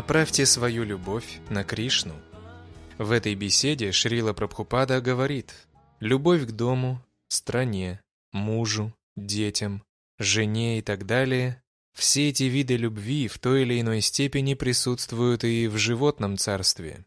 Направьте свою любовь на Кришну. В этой беседе Шрила Прабхупада говорит «Любовь к дому, стране, мужу, детям, жене и так далее все эти виды любви в той или иной степени присутствуют и в животном царстве.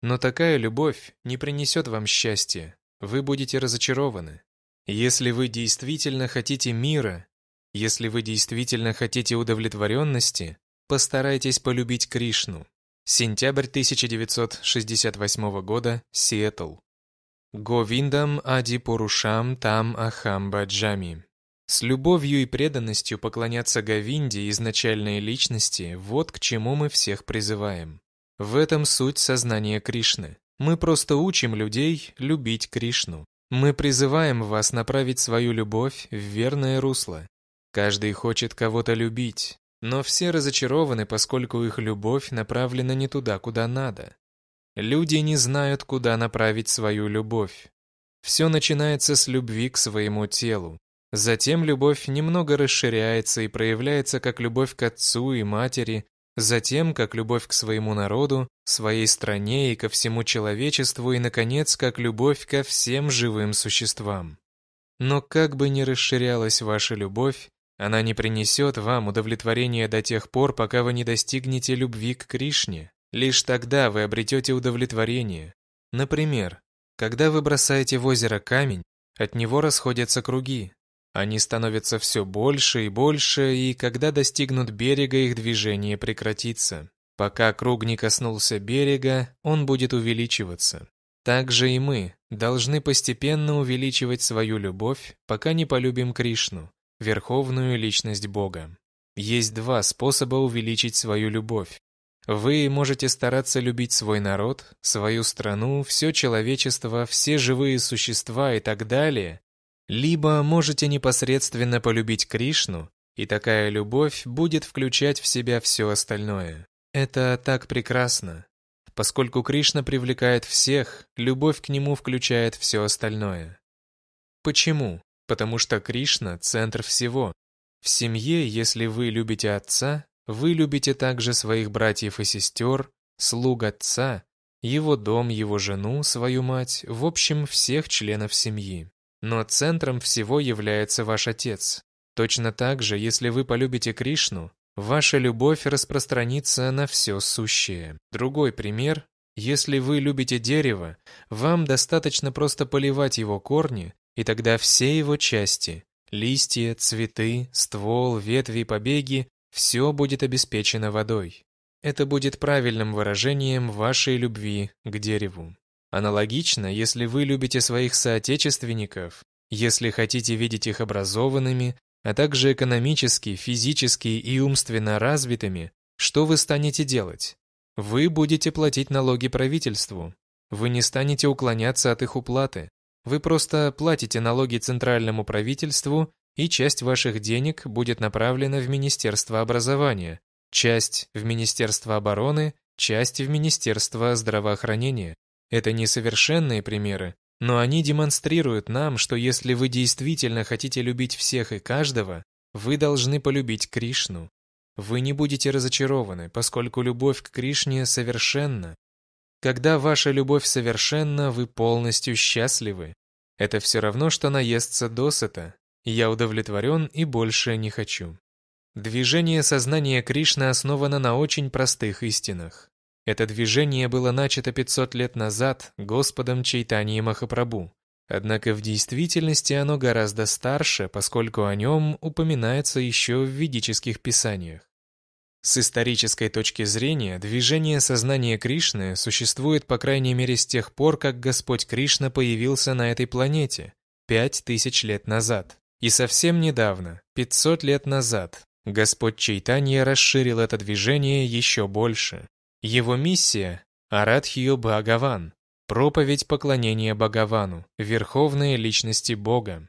Но такая любовь не принесет вам счастья, вы будете разочарованы. Если вы действительно хотите мира, если вы действительно хотите удовлетворенности, Постарайтесь полюбить Кришну. Сентябрь 1968 года, Сиэтл. Говиндам Ади Порушам Там Ахам Баджами. С любовью и преданностью поклоняться Говинде, изначальной личности, вот к чему мы всех призываем. В этом суть сознания Кришны. Мы просто учим людей любить Кришну. Мы призываем вас направить свою любовь в верное русло. Каждый хочет кого-то любить, но все разочарованы, поскольку их любовь направлена не туда, куда надо. Люди не знают, куда направить свою любовь. Все начинается с любви к своему телу. Затем любовь немного расширяется и проявляется как любовь к отцу и матери, затем как любовь к своему народу, своей стране и ко всему человечеству, и, наконец, как любовь ко всем живым существам. Но как бы ни расширялась ваша любовь, она не принесет вам удовлетворения до тех пор, пока вы не достигнете любви к Кришне. Лишь тогда вы обретете удовлетворение. Например, когда вы бросаете в озеро камень, от него расходятся круги. Они становятся все больше и больше, и когда достигнут берега, их движение прекратится. Пока круг не коснулся берега, он будет увеличиваться. Также и мы должны постепенно увеличивать свою любовь, пока не полюбим Кришну верховную личность Бога. Есть два способа увеличить свою любовь. Вы можете стараться любить свой народ, свою страну, все человечество, все живые существа и так далее, либо можете непосредственно полюбить Кришну, и такая любовь будет включать в себя все остальное. Это так прекрасно. Поскольку Кришна привлекает всех, любовь к нему включает все остальное. Почему? потому что Кришна – центр всего. В семье, если вы любите отца, вы любите также своих братьев и сестер, слуг отца, его дом, его жену, свою мать, в общем, всех членов семьи. Но центром всего является ваш отец. Точно так же, если вы полюбите Кришну, ваша любовь распространится на все сущее. Другой пример. Если вы любите дерево, вам достаточно просто поливать его корни, и тогда все его части – листья, цветы, ствол, ветви и побеги – все будет обеспечено водой. Это будет правильным выражением вашей любви к дереву. Аналогично, если вы любите своих соотечественников, если хотите видеть их образованными, а также экономически, физически и умственно развитыми, что вы станете делать? Вы будете платить налоги правительству. Вы не станете уклоняться от их уплаты. Вы просто платите налоги центральному правительству, и часть ваших денег будет направлена в Министерство образования, часть – в Министерство обороны, часть – в Министерство здравоохранения. Это несовершенные примеры, но они демонстрируют нам, что если вы действительно хотите любить всех и каждого, вы должны полюбить Кришну. Вы не будете разочарованы, поскольку любовь к Кришне совершенна, когда ваша любовь совершенна, вы полностью счастливы. Это все равно, что наесться досыта. Я удовлетворен и больше не хочу. Движение сознания Кришны основано на очень простых истинах. Это движение было начато 500 лет назад Господом Чайтани Махапрабу. Однако в действительности оно гораздо старше, поскольку о нем упоминается еще в ведических писаниях. С исторической точки зрения, движение сознания Кришны существует по крайней мере с тех пор, как Господь Кришна появился на этой планете, 5000 лет назад. И совсем недавно, 500 лет назад, Господь Чайтанья расширил это движение еще больше. Его миссия – Арадхио Бхагаван, проповедь поклонения Бхагавану, верховной личности Бога.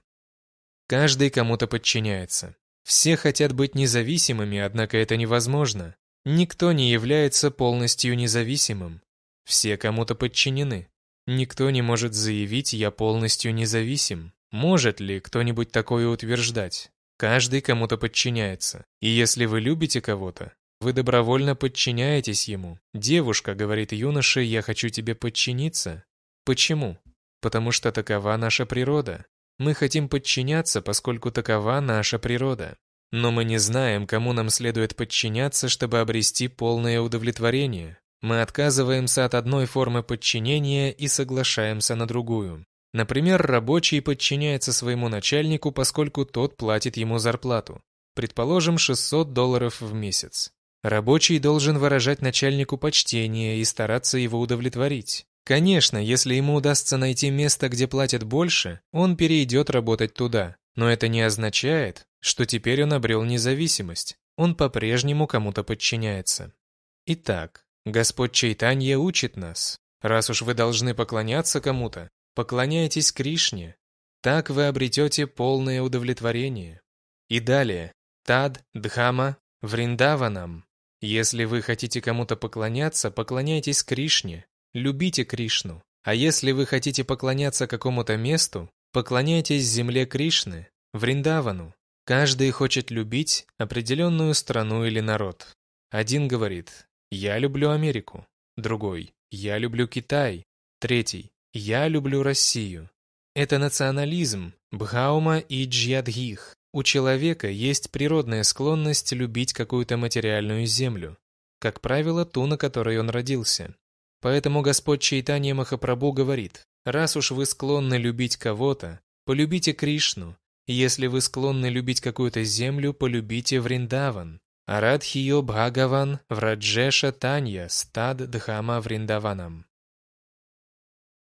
Каждый кому-то подчиняется, все хотят быть независимыми, однако это невозможно. Никто не является полностью независимым. Все кому-то подчинены. Никто не может заявить «я полностью независим». Может ли кто-нибудь такое утверждать? Каждый кому-то подчиняется. И если вы любите кого-то, вы добровольно подчиняетесь ему. Девушка говорит юноше «я хочу тебе подчиниться». Почему? Потому что такова наша природа. Мы хотим подчиняться, поскольку такова наша природа. Но мы не знаем, кому нам следует подчиняться, чтобы обрести полное удовлетворение. Мы отказываемся от одной формы подчинения и соглашаемся на другую. Например, рабочий подчиняется своему начальнику, поскольку тот платит ему зарплату. Предположим, 600 долларов в месяц. Рабочий должен выражать начальнику почтение и стараться его удовлетворить. Конечно, если ему удастся найти место, где платят больше, он перейдет работать туда. Но это не означает, что теперь он обрел независимость. Он по-прежнему кому-то подчиняется. Итак, Господь Чайтанья учит нас. Раз уж вы должны поклоняться кому-то, поклоняйтесь Кришне. Так вы обретете полное удовлетворение. И далее. Тад, Дхама, Вриндаванам. Если вы хотите кому-то поклоняться, поклоняйтесь Кришне, Любите Кришну. А если вы хотите поклоняться какому-то месту, поклоняйтесь земле Кришны, Вриндавану. Каждый хочет любить определенную страну или народ. Один говорит «Я люблю Америку», другой «Я люблю Китай», третий «Я люблю Россию». Это национализм, бхаума и джьядгих. У человека есть природная склонность любить какую-то материальную землю, как правило, ту, на которой он родился. Поэтому Господь Чайтанья Махапрабху говорит, раз уж вы склонны любить кого-то, полюбите Кришну. Если вы склонны любить какую-то землю, полюбите Вриндаван. Арадхио Бхагаван Враджеша Танья Стад Дхама Вриндаванам.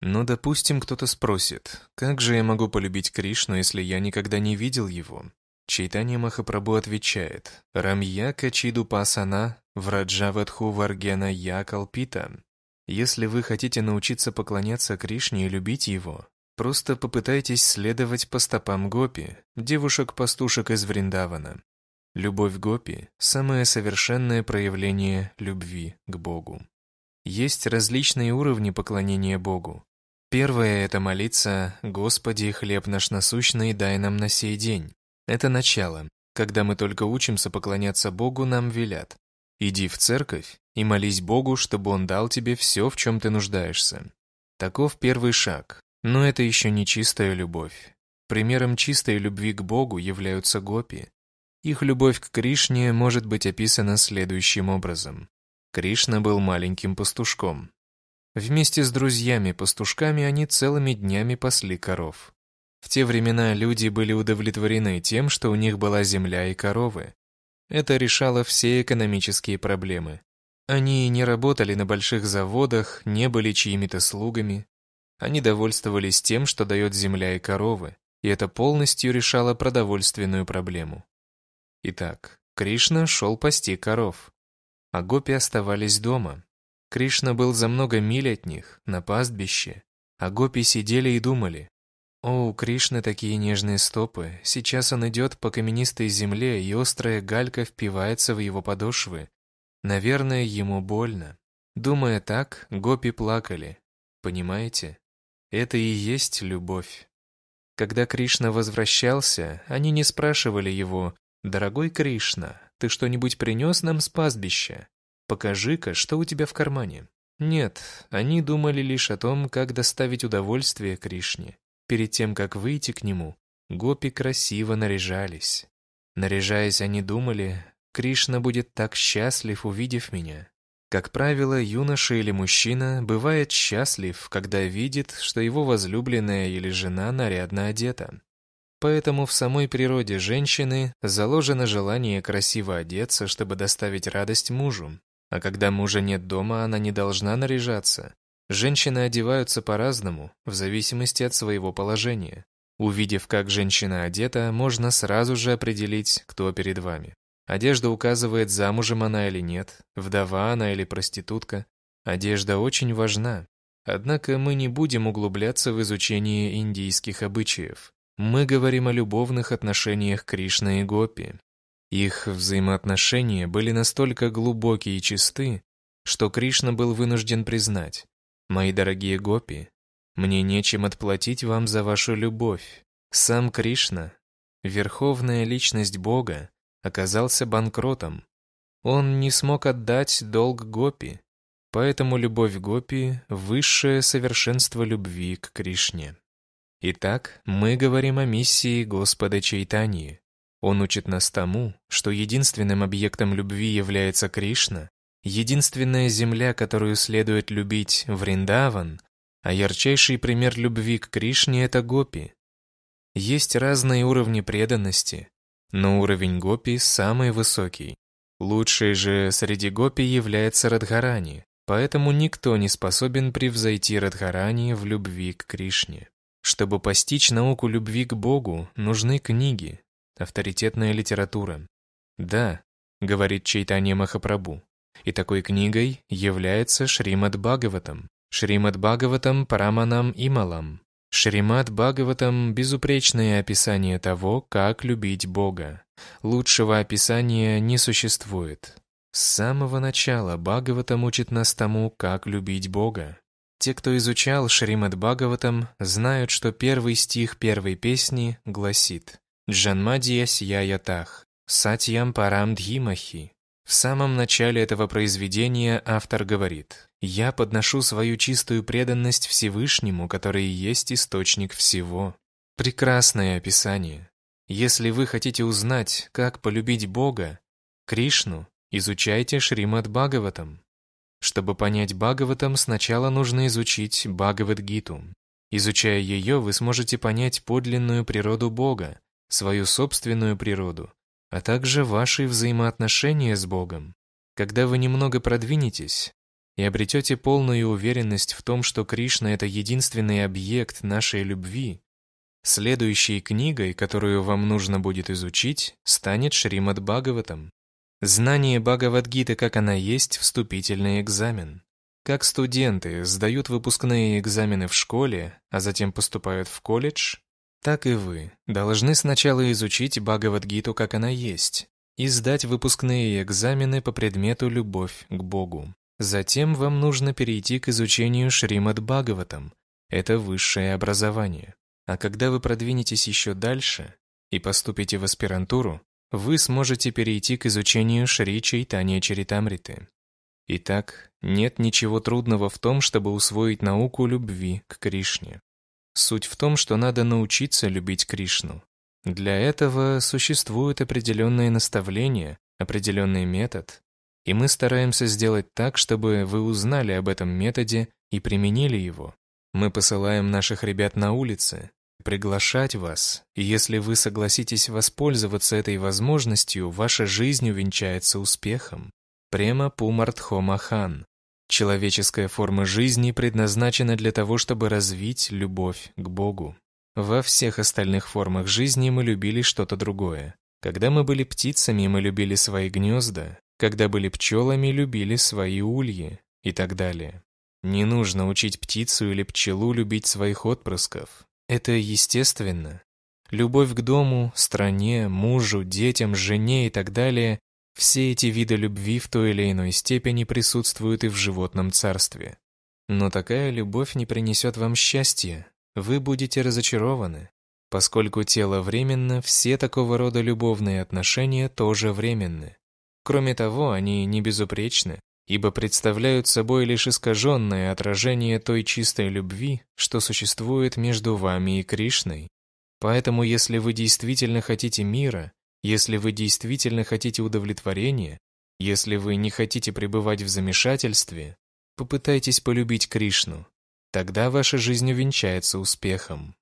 Но, допустим, кто-то спросит, как же я могу полюбить Кришну, если я никогда не видел его? Чайтанья Махапрабху отвечает, «Рамья качиду пасана Враджаватху варгена якалпита. калпита». Если вы хотите научиться поклоняться Кришне и любить его, просто попытайтесь следовать по стопам гопи, девушек-пастушек из Вриндавана. Любовь гопи – самое совершенное проявление любви к Богу. Есть различные уровни поклонения Богу. Первое – это молиться «Господи, хлеб наш насущный, дай нам на сей день». Это начало. Когда мы только учимся поклоняться Богу, нам велят Иди в церковь и молись Богу, чтобы Он дал тебе все, в чем ты нуждаешься. Таков первый шаг, но это еще не чистая любовь. Примером чистой любви к Богу являются гопи. Их любовь к Кришне может быть описана следующим образом. Кришна был маленьким пастушком. Вместе с друзьями-пастушками они целыми днями пасли коров. В те времена люди были удовлетворены тем, что у них была земля и коровы. Это решало все экономические проблемы. Они не работали на больших заводах, не были чьими-то слугами. Они довольствовались тем, что дает земля и коровы, и это полностью решало продовольственную проблему. Итак, Кришна шел пасти коров, а гопи оставались дома. Кришна был за много миль от них, на пастбище, а гопи сидели и думали, о, у Кришны такие нежные стопы. Сейчас он идет по каменистой земле, и острая галька впивается в его подошвы. Наверное, ему больно. Думая так, гопи плакали. Понимаете? Это и есть любовь. Когда Кришна возвращался, они не спрашивали его, «Дорогой Кришна, ты что-нибудь принес нам с пастбища? Покажи-ка, что у тебя в кармане». Нет, они думали лишь о том, как доставить удовольствие Кришне. Перед тем, как выйти к нему, гопи красиво наряжались. Наряжаясь, они думали, Кришна будет так счастлив, увидев меня. Как правило, юноша или мужчина бывает счастлив, когда видит, что его возлюбленная или жена нарядно одета. Поэтому в самой природе женщины заложено желание красиво одеться, чтобы доставить радость мужу. А когда мужа нет дома, она не должна наряжаться, Женщины одеваются по-разному, в зависимости от своего положения. Увидев, как женщина одета, можно сразу же определить, кто перед вами. Одежда указывает, замужем она или нет, вдова она или проститутка. Одежда очень важна. Однако мы не будем углубляться в изучение индийских обычаев. Мы говорим о любовных отношениях Кришны и Гопи. Их взаимоотношения были настолько глубокие и чисты, что Кришна был вынужден признать, Мои дорогие гопи, мне нечем отплатить вам за вашу любовь. Сам Кришна, верховная личность Бога, оказался банкротом. Он не смог отдать долг гопи, поэтому любовь гопи – высшее совершенство любви к Кришне. Итак, мы говорим о миссии Господа Чайтаньи. Он учит нас тому, что единственным объектом любви является Кришна, единственная земля, которую следует любить, Вриндаван, а ярчайший пример любви к Кришне — это гопи. Есть разные уровни преданности, но уровень гопи самый высокий. Лучшей же среди гопи является Радхарани, поэтому никто не способен превзойти Радхарани в любви к Кришне. Чтобы постичь науку любви к Богу, нужны книги, авторитетная литература. Да, говорит Чайтанья Махапрабху, и такой книгой является Шримад Бхагаватам, Шримад Бхагаватам Параманам Ималам. Шримад Бхагаватам – безупречное описание того, как любить Бога. Лучшего описания не существует. С самого начала Бхагаватам учит нас тому, как любить Бога. Те, кто изучал Шримад Бхагаватам, знают, что первый стих первой песни гласит «Джанмадья сияятах, сатьям парам дхимахи, в самом начале этого произведения автор говорит «Я подношу свою чистую преданность Всевышнему, который и есть источник всего». Прекрасное описание. Если вы хотите узнать, как полюбить Бога, Кришну, изучайте Шримад Бхагаватам. Чтобы понять Бхагаватам, сначала нужно изучить Бхагавадгиту. Изучая ее, вы сможете понять подлинную природу Бога, свою собственную природу а также ваши взаимоотношения с Богом. Когда вы немного продвинетесь и обретете полную уверенность в том, что Кришна — это единственный объект нашей любви, следующей книгой, которую вам нужно будет изучить, станет Шримад Бхагаватам. Знание Бхагавадгиты, как она есть, вступительный экзамен. Как студенты сдают выпускные экзамены в школе, а затем поступают в колледж, так и вы должны сначала изучить Бхагавадгиту, как она есть, и сдать выпускные экзамены по предмету «Любовь к Богу». Затем вам нужно перейти к изучению Шримад Бхагаватам. Это высшее образование. А когда вы продвинетесь еще дальше и поступите в аспирантуру, вы сможете перейти к изучению Шри Чайтания Чаритамриты. Итак, нет ничего трудного в том, чтобы усвоить науку любви к Кришне. Суть в том, что надо научиться любить Кришну. Для этого существуют определенные наставления, определенный метод, и мы стараемся сделать так, чтобы вы узнали об этом методе и применили его. Мы посылаем наших ребят на улицы, приглашать вас, и если вы согласитесь воспользоваться этой возможностью, ваша жизнь увенчается успехом. Према Пумартхома Хан. Человеческая форма жизни предназначена для того, чтобы развить любовь к Богу. Во всех остальных формах жизни мы любили что-то другое. Когда мы были птицами, мы любили свои гнезда, когда были пчелами, любили свои ульи и так далее. Не нужно учить птицу или пчелу любить своих отпрысков. Это естественно. Любовь к дому, стране, мужу, детям, жене и так далее все эти виды любви в той или иной степени присутствуют и в животном царстве. Но такая любовь не принесет вам счастья, вы будете разочарованы, поскольку тело временно, все такого рода любовные отношения тоже временны. Кроме того, они не безупречны, ибо представляют собой лишь искаженное отражение той чистой любви, что существует между вами и Кришной. Поэтому, если вы действительно хотите мира, если вы действительно хотите удовлетворения, если вы не хотите пребывать в замешательстве, попытайтесь полюбить Кришну. Тогда ваша жизнь увенчается успехом.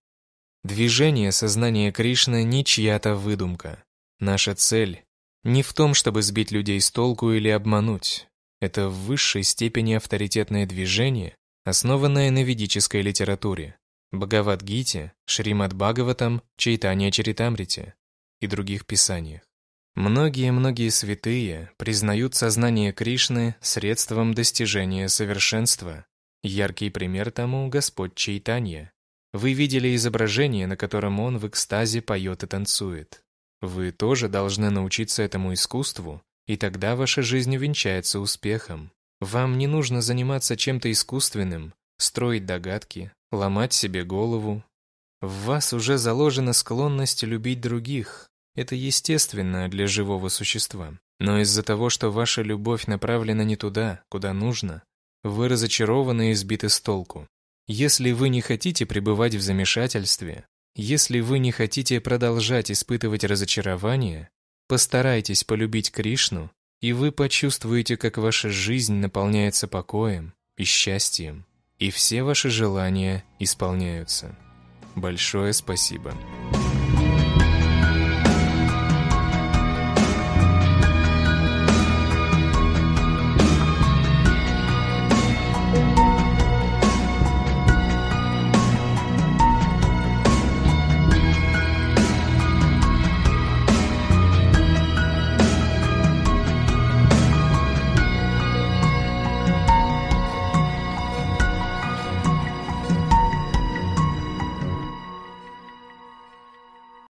Движение сознания Кришны не чья-то выдумка. Наша цель не в том, чтобы сбить людей с толку или обмануть. Это в высшей степени авторитетное движение, основанное на ведической литературе. Бхагавадгите, Шримад Бхагаватам, Чайтанья Чаритамрите, и других писаниях. Многие-многие святые признают сознание Кришны средством достижения совершенства. Яркий пример тому – Господь Чайтанья. Вы видели изображение, на котором он в экстазе поет и танцует. Вы тоже должны научиться этому искусству, и тогда ваша жизнь увенчается успехом. Вам не нужно заниматься чем-то искусственным, строить догадки, ломать себе голову в вас уже заложена склонность любить других. Это естественно для живого существа. Но из-за того, что ваша любовь направлена не туда, куда нужно, вы разочарованы и сбиты с толку. Если вы не хотите пребывать в замешательстве, если вы не хотите продолжать испытывать разочарование, постарайтесь полюбить Кришну, и вы почувствуете, как ваша жизнь наполняется покоем и счастьем, и все ваши желания исполняются большое спасибо.